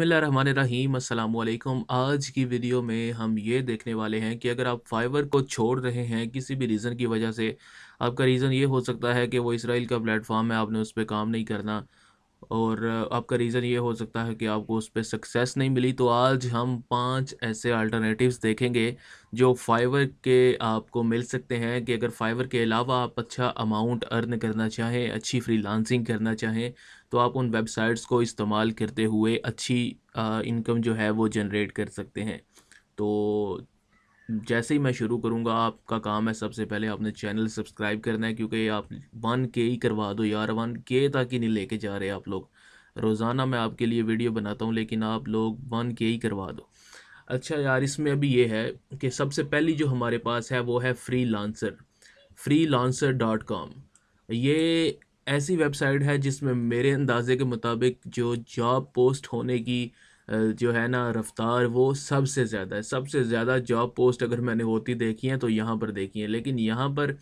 रहीम अस्सलाम वालेकुम आज की वीडियो में हम ये देखने वाले हैं कि अगर आप फाइवर को छोड़ रहे हैं किसी भी रीज़न की वजह से आपका रीज़न ये हो सकता है कि वो इसराइल का प्लेटफॉर्म है आपने उस पर काम नहीं करना और आपका रीज़न ये हो सकता है कि आपको उस पर सक्सेस नहीं मिली तो आज हम पांच ऐसे अल्टरनेटिव्स देखेंगे जो फाइवर के आपको मिल सकते हैं कि अगर फाइवर के अलावा आप अच्छा अमाउंट अर्न करना चाहें अच्छी फ्रीलांसिंग करना चाहें तो आप उन वेबसाइट्स को इस्तेमाल करते हुए अच्छी इनकम जो है वो जनरेट कर सकते हैं तो जैसे ही मैं शुरू करूँगा आपका काम है सबसे पहले आपने चैनल सब्सक्राइब करना है क्योंकि आप वन के ही करवा दो यार वन के तक ही नहीं लेके जा रहे आप लोग रोज़ाना मैं आपके लिए वीडियो बनाता हूँ लेकिन आप लोग वन के ही करवा दो अच्छा यार इसमें अभी ये है कि सबसे पहली जो हमारे पास है वो है freelancer freelancer dot com ये ऐसी वेबसाइट है जिसमें मेरे अंदाजे के मुताबिक जो जॉब पोस्ट होने की जो है ना रफ़्तार वो सबसे ज़्यादा है सबसे ज़्यादा जॉब पोस्ट अगर मैंने होती देखी हैं तो यहाँ पर देखी हैं लेकिन यहाँ पर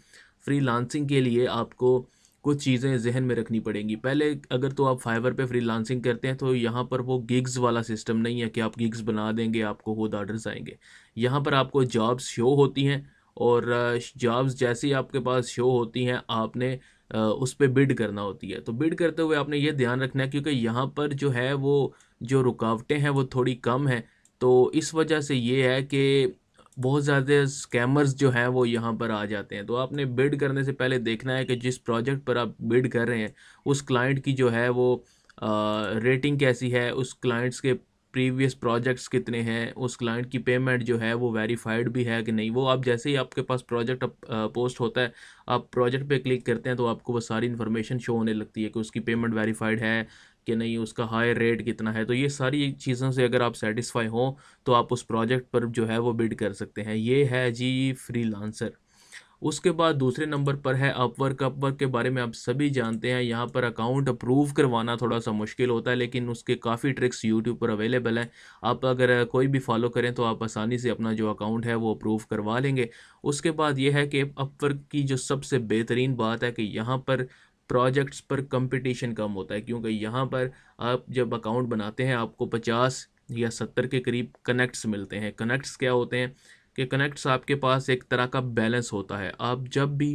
फ्रीलांसिंग के लिए आपको कुछ चीज़ें जहन में रखनी पड़ेंगी पहले अगर तो आप फाइवर पे फ्रीलांसिंग करते हैं तो यहाँ पर वो गिग्स वाला सिस्टम नहीं है कि आप गिग्स बना देंगे आपको खुद ऑर्डर्स आएंगे यहाँ पर आपको जॉब्स शो होती हैं और जॉब्स जैसे ही आपके पास शो होती हैं आपने उस पर बिड करना होती है तो बिड करते हुए आपने ये ध्यान रखना है क्योंकि यहाँ पर जो है वो जो रुकावटें हैं वो थोड़ी कम हैं तो इस वजह से ये है कि बहुत ज़्यादा स्कैमर्स जो हैं वो यहाँ पर आ जाते हैं तो आपने बिड करने से पहले देखना है कि जिस प्रोजेक्ट पर आप बिड कर रहे हैं उस क्लाइंट की जो है वो रेटिंग कैसी है उस क्लाइंट्स के प्रीवियस प्रोजेक्ट्स कितने हैं उस क्लाइंट की पेमेंट जो है वो वेरीफाइड भी है कि नहीं वो आप जैसे ही आपके पास प्रोजेक्ट पोस्ट होता है आप प्रोजेक्ट पे क्लिक करते हैं तो आपको वो सारी इन्फॉर्मेशन शो होने लगती है कि उसकी पेमेंट वेरीफाइड है कि नहीं उसका हायर रेट कितना है तो ये सारी चीज़ों से अगर आप सेटिस्फाई हों तो आप उस प्रोजेक्ट पर जो है वो बिड कर सकते हैं ये है जी फ्री उसके बाद दूसरे नंबर पर है अपवर्क अपवर्क के बारे में आप सभी जानते हैं यहाँ पर अकाउंट अप्रूव करवाना थोड़ा सा मुश्किल होता है लेकिन उसके काफ़ी ट्रिक्स यूट्यूब पर अवेलेबल हैं आप अगर कोई भी फॉलो करें तो आप आसानी से अपना जो अकाउंट है वो अप्रूव करवा लेंगे उसके बाद यह है कि अपवर्क की जो सबसे बेहतरीन बात है कि यहाँ पर प्रोजेक्ट्स पर कंपटीशन कम होता है क्योंकि यहाँ पर आप जब अकाउंट बनाते हैं आपको पचास या सत्तर के करीब कनेक्ट्स मिलते हैं कनेक्ट्स क्या होते हैं कि कनेक्ट्स आपके पास एक तरह का बैलेंस होता है आप जब भी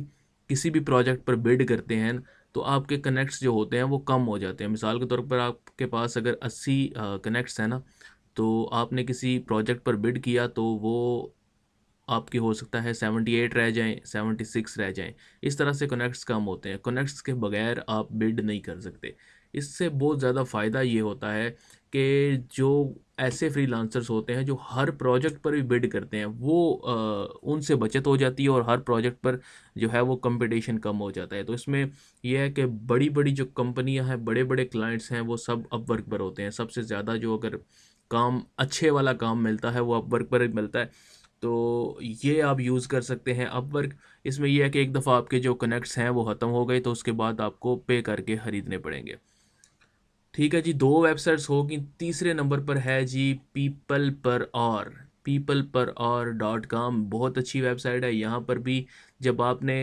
किसी भी प्रोजेक्ट पर बिड करते हैं तो आपके कनेक्ट्स जो होते हैं वो कम हो जाते हैं मिसाल के तौर पर आपके पास अगर अस्सी कनेक्ट्स हैं ना तो आपने किसी प्रोजेक्ट पर बिड किया तो वो आपके हो सकता है सेवेंटी एट रह जाएं सेवेंटी सिक्स रह जाएं इस तरह से कनेक्ट्स कम होते हैं कनेक्ट्स के बगैर आप बिड नहीं कर सकते इससे बहुत ज़्यादा फ़ायदा ये होता है के जो ऐसे फ्रीलांसर्स होते हैं जो हर प्रोजेक्ट पर भी बिड करते हैं वो आ, उनसे बचत हो जाती है और हर प्रोजेक्ट पर जो है वो कंपटीशन कम हो जाता है तो इसमें यह है कि बड़ी बड़ी जो कंपनियां हैं बड़े बड़े क्लाइंट्स हैं वो सब अपवर्क पर होते हैं सबसे ज़्यादा जो अगर काम अच्छे वाला काम मिलता है वो अपवर्क पर मिलता है तो ये आप यूज़ कर सकते हैं अपवर्क इसमें यह है कि एक दफ़ा आपके जो कनेक्ट्स हैं वो ख़त्म हो गए तो उसके बाद आपको पे करके ख़रीदने पड़ेंगे ठीक है जी दो वेबसाइट्स होगी तीसरे नंबर पर है जी पीपल पर और पीपल पर और डॉट कॉम बहुत अच्छी वेबसाइट है यहाँ पर भी जब आपने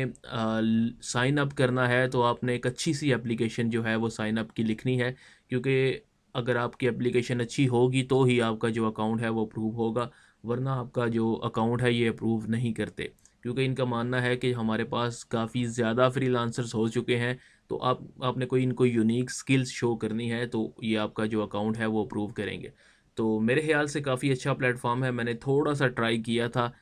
साइन अप करना है तो आपने एक अच्छी सी एप्लीकेशन जो है वो साइन अप की लिखनी है क्योंकि अगर आपकी एप्लीकेशन अच्छी होगी तो ही आपका जो अकाउंट है वो अप्रूव होगा वरना आपका जो अकाउंट है ये अप्रूव नहीं करते क्योंकि इनका मानना है कि हमारे पास काफ़ी ज़्यादा फ्री हो चुके हैं तो आप आपने कोई इनको यूनिक स्किल्स शो करनी है तो ये आपका जो अकाउंट है वो अप्रूव करेंगे तो मेरे ख्याल से काफ़ी अच्छा प्लेटफॉर्म है मैंने थोड़ा सा ट्राई किया था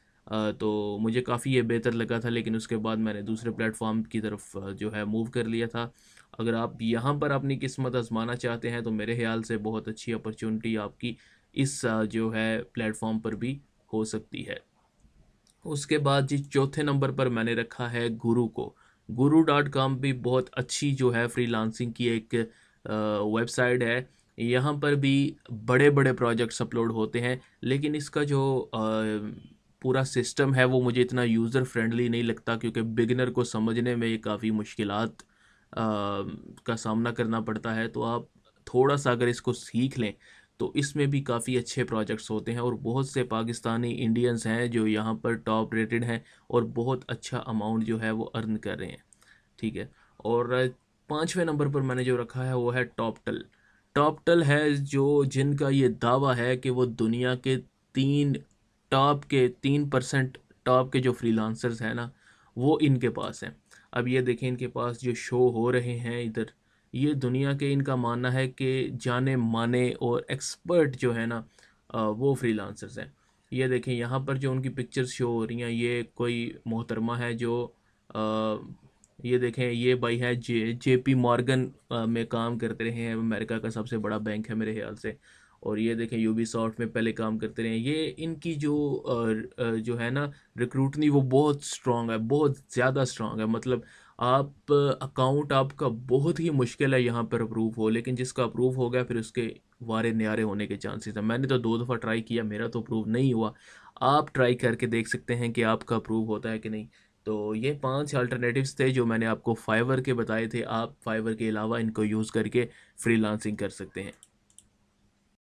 तो मुझे काफ़ी ये बेहतर लगा था लेकिन उसके बाद मैंने दूसरे प्लेटफॉर्म की तरफ जो है मूव कर लिया था अगर आप यहाँ पर अपनी किस्मत आजमाना चाहते हैं तो मेरे ख्याल से बहुत अच्छी अपॉर्चुनिटी आपकी इस जो है प्लेटफॉर्म पर भी हो सकती है उसके बाद जी चौथे नंबर पर मैंने रखा है गुरु को गुरु डॉट कॉम भी बहुत अच्छी जो है फ्रीलांसिंग की एक वेबसाइट है यहाँ पर भी बड़े बड़े प्रोजेक्ट्स अपलोड होते हैं लेकिन इसका जो पूरा सिस्टम है वो मुझे इतना यूज़र फ्रेंडली नहीं लगता क्योंकि बिगिनर को समझने में काफ़ी मुश्किल का सामना करना पड़ता है तो आप थोड़ा सा अगर इसको सीख लें तो इसमें भी काफ़ी अच्छे प्रोजेक्ट्स होते हैं और बहुत से पाकिस्तानी इंडियंस हैं जो यहाँ पर टॉप रेटेड हैं और बहुत अच्छा अमाउंट जो है वो अर्न कर रहे हैं ठीक है और पाँचवें नंबर पर मैंने जो रखा है वो है टॉपटल टॉपटल है जो जिनका ये दावा है कि वो दुनिया के तीन टॉप के तीन परसेंट टॉप के जो फ्रीलांसर्स हैं ना वो इनके पास हैं अब ये देखें इनके पास जो शो हो रहे हैं इधर ये दुनिया के इनका मानना है कि जाने माने और एक्सपर्ट जो है ना वो फ्री लांसर्स हैं ये देखें यहाँ पर जो उनकी पिक्चर्स शो हो रही हैं ये कोई मोहतरमा है जो आ, ये देखें ये भाई है जे जे पी मॉर्गन में काम करते रहे हैं अमेरिका का सबसे बड़ा बैंक है मेरे ख्याल से और ये देखें यू बी सॉफ्ट में पहले काम करते रहे हैं ये इनकी जो जो है ना रिक्रूटनी वो बहुत स्ट्रॉन्ग है बहुत ज़्यादा स्ट्रॉन्ग है मतलब आप अकाउंट आपका बहुत ही मुश्किल है यहाँ पर अप्रूव हो लेकिन जिसका अप्रूव हो गया फिर उसके वारे न्यारे होने के चांसेस हैं मैंने तो दो दफ़ा ट्राई किया मेरा तो अप्रूव नहीं हुआ आप ट्राई करके देख सकते हैं कि आपका अप्रूव होता है कि नहीं तो ये पांच अल्टरनेटिव्स थे जो मैंने आपको फाइवर के बताए थे आप फाइवर के अलावा इनको यूज़ करके फ्री कर सकते हैं